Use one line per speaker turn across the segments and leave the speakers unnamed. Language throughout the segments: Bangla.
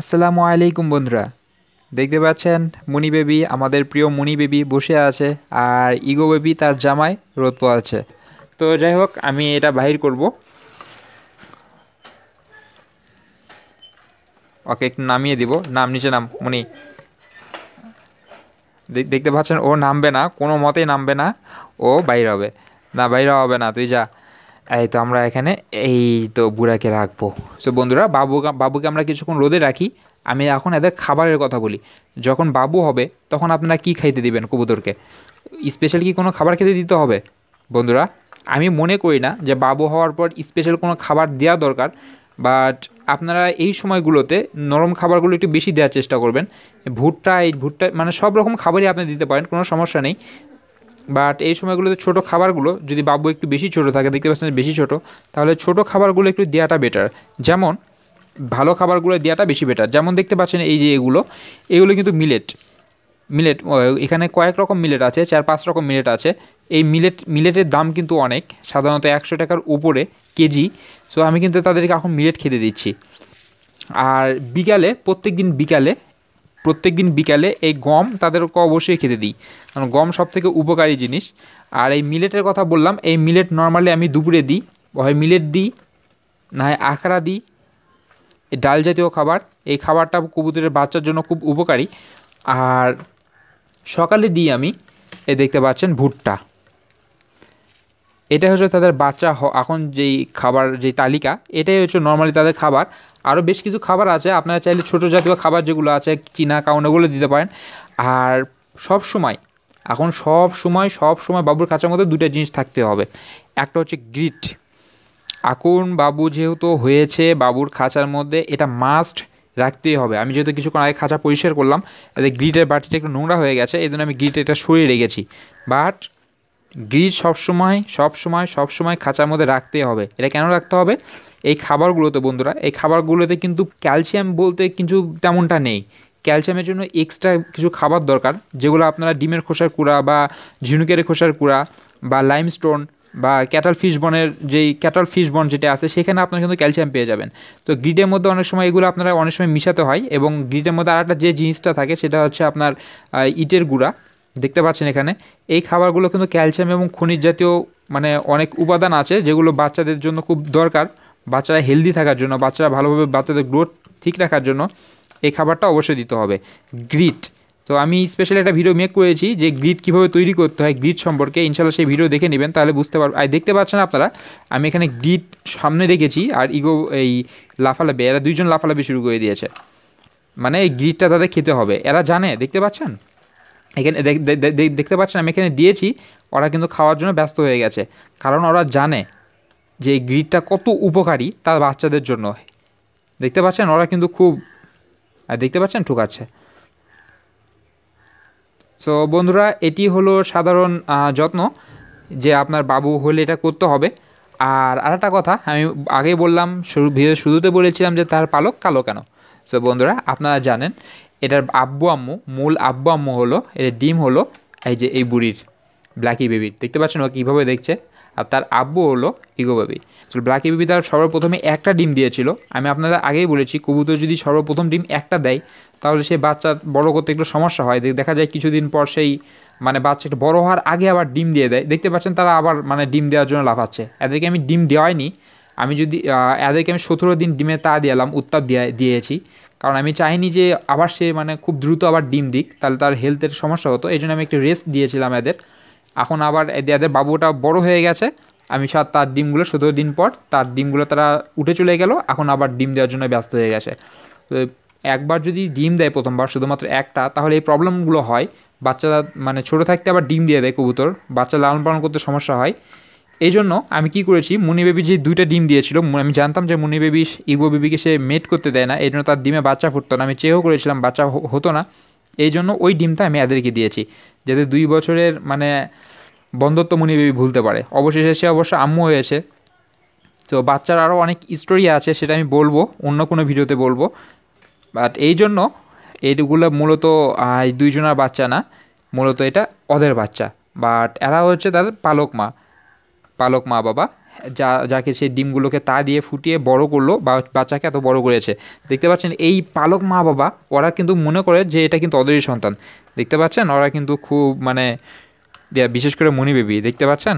আসসালামু আলাইকুম বন্ধুরা দেখতে পাচ্ছেন মুনি বেবি আমাদের প্রিয় মুনি বেবি বসে আছে আর ইগো বেবি তার জামাই রোদ আছে তো যাই হোক আমি এটা বাহির করব ওকে একটু নামিয়ে দিব নাম নিচে নাম মুনি দেখতে পাচ্ছেন ও নামবে না কোনো মতেই নামবে না ও বাইরে হবে না বাইরে হবে না তুই যা এই তো আমরা এখানে এই তো বুড়াকে রাখবো সো বন্ধুরা বাবু বাবুকে আমরা কিছুক্ষণ রোদে রাখি আমি এখন এদের খাবারের কথা বলি যখন বাবু হবে তখন আপনারা কি খাইতে দিবেন কবুতরকে স্পেশাল কি কোনো খাবার খেতে দিতে হবে বন্ধুরা আমি মনে করি না যে বাবু হওয়ার পর স্পেশাল কোনো খাবার দেওয়া দরকার বাট আপনারা এই সময়গুলোতে নরম খাবারগুলো একটু বেশি দেওয়ার চেষ্টা করবেন ভুট্টা এই ভুট্টা মানে সব রকম খাবারই আপনি দিতে পারেন কোনো সমস্যা নেই বাট এই সময়গুলোতে ছোটো খাবারগুলো যদি বাবু একটু বেশি ছোট থাকে দেখতে পাচ্ছেন বেশি ছোট তাহলে ছোট খাবারগুলো একটু দেওয়াটা বেটার যেমন ভালো খাবারগুলো দেওয়াটা বেশি বেটার যেমন দেখতে পাচ্ছেন এই যে এগুলো এগুলো কিন্তু মিলেট মিলেট এখানে কয়েক রকম মিলেট আছে চার পাঁচ রকম মিলেট আছে এই মিলেট মিলেটের দাম কিন্তু অনেক সাধারণত একশো টাকার উপরে কেজি সো আমি কিন্তু তাদেরকে এখন মিলেট খেতে দিচ্ছি আর বিকালে প্রত্যেক দিন বিকালে প্রত্যেক দিন বিকালে এই গম তাদেরকে অবশ্যই খেতে দিই কারণ গম সব থেকে উপকারী জিনিস আর এই মিলেটের কথা বললাম এই মিলেট নর্মালি আমি দুপুরে দিই হয় মিলেট দিই না হয় আখড়া দিই ডাল জাতীয় খাবার এই খাবারটা কবুতরের বাচ্চার জন্য খুব উপকারী আর সকালে দিই আমি এ দেখতে পাচ্ছেন ভুট্টা এটা হচ্ছে তাদের বাচ্চা এখন যেই খাবার যে তালিকা এটাই হচ্ছে নর্মালি তাদের খাবার আরও বেশ কিছু খাবার আছে আপনারা চাইলে ছোটো জাতীয় খাবার যেগুলো আছে চিনা কাউন ওগুলো দিতে পারেন আর সব সময় এখন সব সময় সব সময় বাবুর কাছের মধ্যে দুটো জিনিস থাকতে হবে একটা হচ্ছে গ্রিট আকুন বাবু যেহেতু হয়েছে বাবুর খাঁচার মধ্যে এটা মাস্ট রাখতেই হবে আমি যেহেতু কিছুক্ষণ আগে খাঁচা পরিষ্কার করলাম এদের গ্রিটের বাটিটা একটু নোংরা হয়ে গেছে এই জন্য আমি গ্রিট এটা সরিয়ে রেখেছি বাট গ্রিজ সবসময় সবসময় সবসময় খাঁচার মধ্যে রাখতে হবে এটা কেন রাখতে হবে এই খাবারগুলোতে বন্ধুরা এই খাবারগুলোতে কিন্তু ক্যালসিয়াম বলতে কিছু তেমনটা নেই ক্যালসিয়ামের জন্য এক্সট্রা কিছু খাবার দরকার যেগুলো আপনারা ডিমের খোসার কুড়া বা ঝিনুকের খোসার কুড়া বা লাইমস্টোন বা ক্যাটাল ফিশ বনের যেই ক্যাটাল ফিশ বন যেটা আছে সেখানে আপনারা কিন্তু ক্যালসিয়াম পেয়ে যাবেন তো গ্রিডের মধ্যে অনেক সময় এগুলো আপনারা অনেক সময় মিশাতে হয় এবং গ্রিডের মধ্যে আর একটা যে জিনিসটা থাকে সেটা হচ্ছে আপনার ইটের গুঁড়া দেখতে পাচ্ছেন এখানে এই খাবারগুলো কিন্তু ক্যালসিয়াম এবং খনিজ জাতীয় মানে অনেক উপাদান আছে যেগুলো বাচ্চাদের জন্য খুব দরকার বাচ্চারা হেলদি থাকার জন্য বাচ্চারা ভালোভাবে বাচ্চাদের গ্রোথ ঠিক রাখার জন্য এই খাবারটা অবশ্যই দিতে হবে গ্রিট তো আমি স্পেশালি একটা ভিডিও মেক করেছি যে গ্রিড কীভাবে তৈরি করতে হয় গ্রিড সম্পর্কে ইনশাল্লাহ সেই ভিডিও দেখে নেবেন তাহলে বুঝতে পারবেন আর দেখতে পাচ্ছেন আপনারা আমি এখানে গ্রিড সামনে রেখেছি আর ইগো এই লাফালাবে এরা দুইজন লাফালাপি শুরু করে দিয়েছে মানে এই গ্রিডটা তাদের খেতে হবে এরা জানে দেখতে পাচ্ছেন এখানে দেখতে পাচ্ছেন আমি এখানে দিয়েছি ওরা কিন্তু খাওয়ার জন্য ব্যস্ত হয়ে গেছে কারণ ওরা জানে যে এই গ্রিডটা কত উপকারী তার বাচ্চাদের জন্য দেখতে পাচ্ছেন ওরা কিন্তু খুব আর দেখতে পাচ্ছেন ঠুকাচ্ছে সো বন্ধুরা এটি হলো সাধারণ যত্ন যে আপনার বাবু হলে এটা করতে হবে আর আরেকটা কথা আমি আগেই বললাম শুরু ভিডিও শুরুতে বলেছিলাম যে তার পালক কালো কেন সো বন্ধুরা আপনারা জানেন এটার আব্বু আম্মু মূল আব্বু আম্মু হলো এটা ডিম হলো এই যে এই বুড়ির ব্ল্যাকি বেবির দেখতে পাচ্ছেন ও কীভাবে দেখছে আর তার আব্বু হলো ইগো বেবি ব্ল্যাকি বেবি তার সর্বপ্রথমে একটা ডিম দিয়েছিল আমি আপনাদের আগেই বলেছি কবুতর যদি সর্বপ্রথম ডিম একটা দেয় তাহলে সে বাচ্চা বড় করতে একটু সমস্যা হয় দেখা যায় কিছুদিন পর সেই মানে বাচ্চাটা বড় হওয়ার আগে আবার ডিম দিয়ে দেয় দেখতে পাচ্ছেন তারা আবার মানে ডিম দেওয়ার জন্য লাফাচ্ছে এদেরকে আমি ডিম দেওয়াইনি আমি যদি এদেরকে আমি সতেরো দিন ডিমে তা এলাম উত্তাপ দিয়ে দিয়েছি কারণ আমি চাইনি যে আবার সে মানে খুব দ্রুত আবার ডিম দিক তাহলে তার হেলথের সমস্যা হতো এই জন্য আমি একটু রেস্ট দিয়েছিলাম এদের এখন আবার এদের বাবুটা বড় হয়ে গেছে আমি সব তার ডিমগুলো সতেরো দিন পর তার ডিমগুলো তারা উঠে চলে গেল এখন আবার ডিম দেওয়ার জন্য ব্যস্ত হয়ে গেছে তো একবার যদি ডিম দেয় প্রথমবার শুধুমাত্র একটা তাহলে এই প্রবলেমগুলো হয় বাচ্চারা মানে ছোট থাকতে আবার ডিম দিয়ে দেয় কবুতর বাচ্চা লালন পালন করতে সমস্যা হয় এই জন্য আমি কি করেছি মুনি বেবি যে দুইটা ডিম দিয়েছিল আমি জানতাম যে মুনি বেবি ইগো বেবিকে সে মেট করতে দেয় না এই জন্য তার ডিমে বাচ্চা ফুটতো না আমি চেয়েও করেছিলাম বাচ্চা হতো না এই জন্য ওই ডিমটা আমি এদেরকে দিয়েছি যাতে দুই বছরের মানে বন্ধত্ব মুনি বেবি ভুলতে পারে অবশেষে সে অবশ্য আম্মু হয়েছে তো বাচ্চার আরও অনেক স্টোরি আছে সেটা আমি বলবো অন্য কোনো ভিডিওতে বলবো বাট এই জন্য এইগুলো মূলত দুইজনার বাচ্চা না মূলত এটা ওদের বাচ্চা বাট এরা হচ্ছে তাদের পালক মা পালক মা বাবা যা যাকে সেই ডিমগুলোকে তা দিয়ে ফুটিয়ে বড় করলো বা বাচ্চাকে এত বড় করেছে দেখতে পাচ্ছেন এই পালক মা বাবা ওরা কিন্তু মনে করে যে এটা কিন্তু অদরি সন্তান দেখতে পাচ্ছেন ওরা কিন্তু খুব মানে বিশেষ করে মনি বেবি দেখতে পাচ্ছেন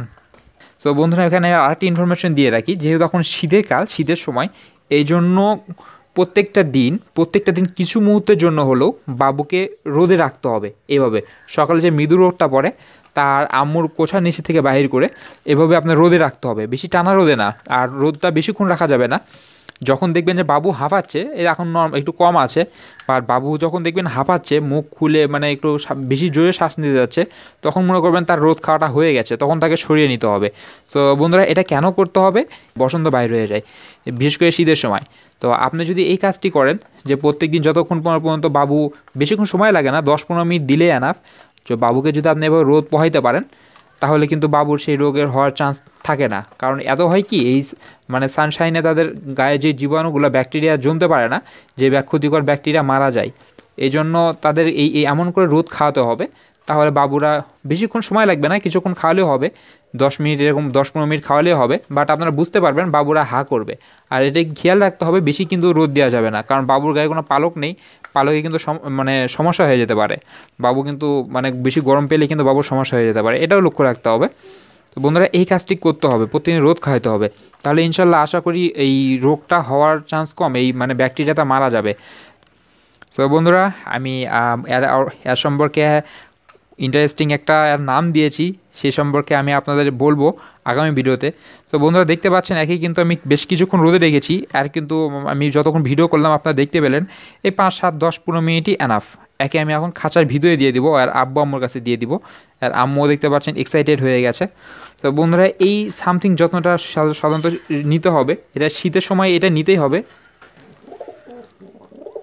সো বন্ধুরা এখানে আরেকটি ইনফরমেশন দিয়ে রাখি যেহেতু এখন শীতের কাল শীতের সময় এই জন্য প্রত্যেকটা দিন প্রত্যেকটা দিন কিছু মুহূর্তের জন্য হলেও বাবুকে রোদে রাখতে হবে এভাবে সকালে যে মৃদু রোদটা পড়ে তার আম্মুর কোষার নিচে থেকে বাহির করে এভাবে আপনার রোদে রাখতে হবে বেশি টানা রোদে না আর রোদটা বেশিক্ষণ রাখা যাবে না যখন দেখবেন যে বাবু হাঁপাচ্ছে এর এখন নর্ম একটু কম আছে আর বাবু যখন দেখবেন হাঁপাচ্ছে মুখ খুলে মানে একটু বেশি জোরে শ্বাস নিতে যাচ্ছে তখন মনে করবেন তার রোদ খাওয়াটা হয়ে গেছে তখন তাকে সরিয়ে নিতে হবে তো বন্ধুরা এটা কেন করতে হবে বসন্ত বাইর হয়ে যায় বিশেষ করে শীতের সময় তো আপনি যদি এই কাজটি করেন যে প্রত্যেক দিন যতক্ষণ পর্যন্ত বাবু বেশিক্ষণ সময় লাগে না দশ পনেরো মিনিট দিলে এনাফ তো বাবুকে যদি আপনি এবার রোদ পোহাইতে পারেন তাহলে কিন্তু বাবুর সেই রোগের হওয়ার চান্স থাকে না কারণ এত হয় কি এই মানে সানশাইনে তাদের গায়ে যে জীবাণুগুলো ব্যাকটেরিয়া জমতে পারে না যে ক্ষতিকর ব্যাকটেরিয়া মারা যায় এই জন্য তাদের এই এমন করে রোদ খাওয়াতে হবে তাহলে বাবুরা বেশিক্ষণ সময় লাগবে না কিছুক্ষণ খাওয়ালেও হবে দশ মিনিট এরকম দশ পনেরো মিনিট খাওয়ালেও হবে বাট আপনারা বুঝতে পারবেন বাবুরা হা করবে আর এটা খেয়াল রাখতে হবে বেশি কিন্তু রোদ দেওয়া যাবে না কারণ বাবুর গায়ে কোনো পালক নেই পালকে কিন্তু মানে সমস্যা হয়ে যেতে পারে বাবু কিন্তু মানে বেশি গরম পেলে কিন্তু বাবুর সমস্যা হয়ে যেতে পারে এটাও লক্ষ্য রাখতে হবে তো বন্ধুরা এই কাজটি করতে হবে প্রতিদিন রোদ খাওয়াতে হবে তাহলে ইনশাল্লাহ আশা করি এই রোগটা হওয়ার চান্স কম এই মানে ব্যাকটেরিয়াটা মারা যাবে সো বন্ধুরা আমি এর সম্পর্কে ইন্টারেস্টিং একটা নাম দিয়েছি সে সম্পর্কে আমি আপনাদের বলবো আগামী ভিডিওতে তো বন্ধুরা দেখতে পাচ্ছেন একই কিন্তু আমি বেশ কিছুক্ষণ রোদে রেখেছি আর কিন্তু আমি যতক্ষণ ভিডিও করলাম আপনারা দেখতে পেলেন এই পাঁচ সাত দশ পনেরো মিনিটই অ্যানাফ একে আমি এখন খাঁচার ভিতরে দিয়ে দিব আর আব্বু আম্মুর কাছে দিয়ে দিব আর আম্মুও দেখতে পাচ্ছেন এক্সাইটেড হয়ে গেছে তো বন্ধুরা এই সামথিং যত্নটা সাধারণত নিতে হবে এটা শীতের সময় এটা নিতেই হবে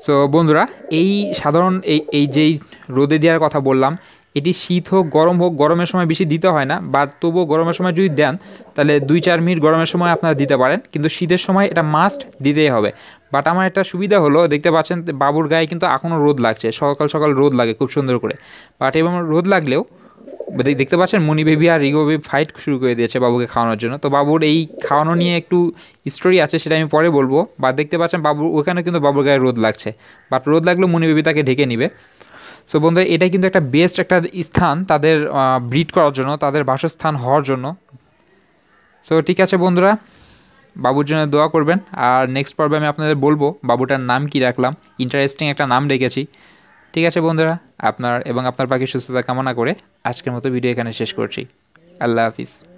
সো বন্ধুরা এই সাধারণ এই এই যেই রোদে দেওয়ার কথা বললাম এটি শীত হোক গরম হোক গরমের সময় বেশি দিতে হয় না বাট তবুও গরমের সময় যদি দেন তাহলে দুই চার মিনিট গরমের সময় আপনারা দিতে পারেন কিন্তু শীতের সময় এটা মাস্ট দিতেই হবে বাট আমার একটা সুবিধা হলো দেখতে পাচ্ছেন বাবুর গায়ে কিন্তু এখনও রোদ লাগছে সকাল সকাল রোদ লাগে খুব সুন্দর করে বাট এবং রোদ লাগলেও দেখতে পাচ্ছেন মনি বেবি আর রিগো বেবি ফাইট শুরু করে দিয়েছে বাবুকে খাওয়ানোর জন্য তো বাবুর এই খাওয়ানো নিয়ে একটু স্টোরি আছে সেটা আমি পরে বলবো বা দেখতে পাচ্ছেন বাবু ওখানে কিন্তু বাবুর গায়ে রোদ লাগছে বাট রোদ লাগলেও মনি বেবি তাকে ঢেকে নিবে সো বন্ধুরা এটাই কিন্তু একটা বেস্ট একটা স্থান তাদের ব্রিড করার জন্য তাদের বাসস্থান হওয়ার জন্য সো ঠিক আছে বন্ধুরা বাবুর জন্য দোয়া করবেন আর নেক্সট পর্বে আমি আপনাদের বলবো বাবুটার নাম কি রাখলাম ইন্টারেস্টিং একটা নাম রেখেছি ঠিক আছে বন্ধুরা আপনার এবং আপনার পাখির সুস্থতা কামনা করে আজকের মতো ভিডিও এখানে শেষ করছি আল্লাহ হাফিজ